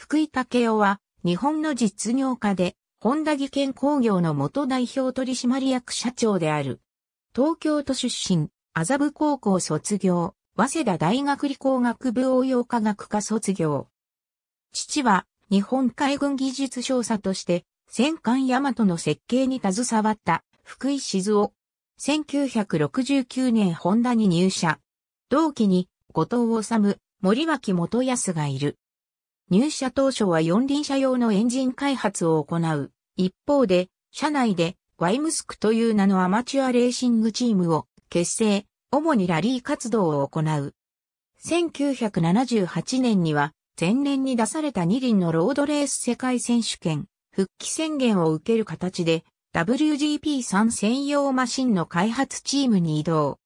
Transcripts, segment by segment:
福井武雄は、日本の実業家で、本田技研工業の元代表取締役社長である。東京都出身、麻布高校卒業、早稲田大学理工学部応用科学科卒業。父は、日本海軍技術少佐として、戦艦大和の設計に携わった福井静夫。1969年ホンダに入社。同期に後藤治、森脇元康がいる。入社当初は四輪車用のエンジン開発を行う。一方で、社内でワイムスクという名のアマチュアレーシングチームを結成、主にラリー活動を行う。1978年には、前年に出された二輪のロードレース世界選手権、復帰宣言を受ける形で、WGP3 専用マシンの開発チームに移動。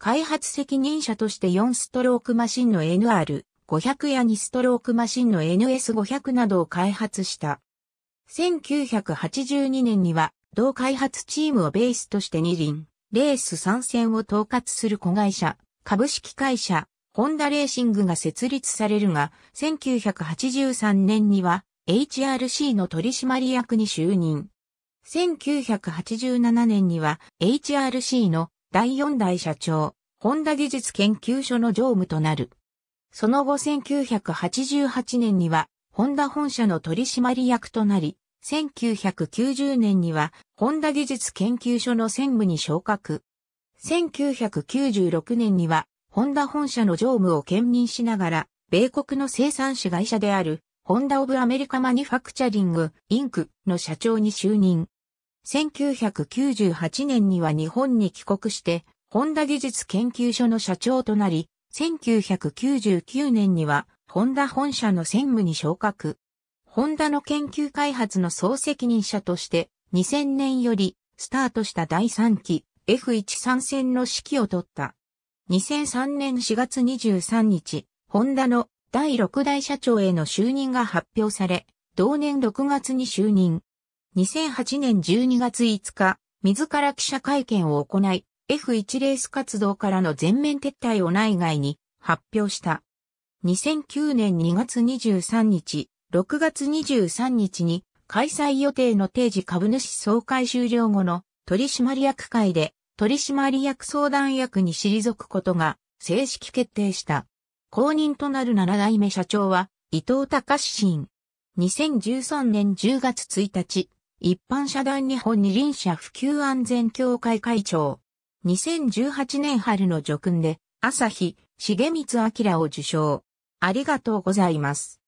開発責任者として4ストロークマシンの NR、500や2ストロークマシンの NS500 などを開発した。1982年には同開発チームをベースとして二輪、レース参戦を統括する子会社、株式会社、ホンダレーシングが設立されるが、1983年には HRC の取締役に就任。1987年には HRC の第4代社長、ホンダ技術研究所の常務となる。その後1988年には、ホンダ本社の取締役となり、1990年には、ホンダ技術研究所の専務に昇格。1996年には、ホンダ本社の常務を兼任しながら、米国の生産子会社である、ホンダオブアメリカマニファクチャリング、インクの社長に就任。1998年には日本に帰国して、ホンダ技術研究所の社長となり、1999年には、ホンダ本社の専務に昇格。ホンダの研究開発の総責任者として、2000年よりスタートした第3期 F1 参戦の指揮を取った。2003年4月23日、ホンダの第6代社長への就任が発表され、同年6月に就任。2008年12月5日、自ら記者会見を行い、F1 レース活動からの全面撤退を内外に発表した。2009年2月23日、6月23日に開催予定の定時株主総会終了後の取締役会で取締役相談役に退くことが正式決定した。公認となる7代目社長は伊藤隆信。2013年10月1日、一般社団日本二輪車普及安全協会会長。2018年春の叙勲で、朝日、重光明を受賞。ありがとうございます。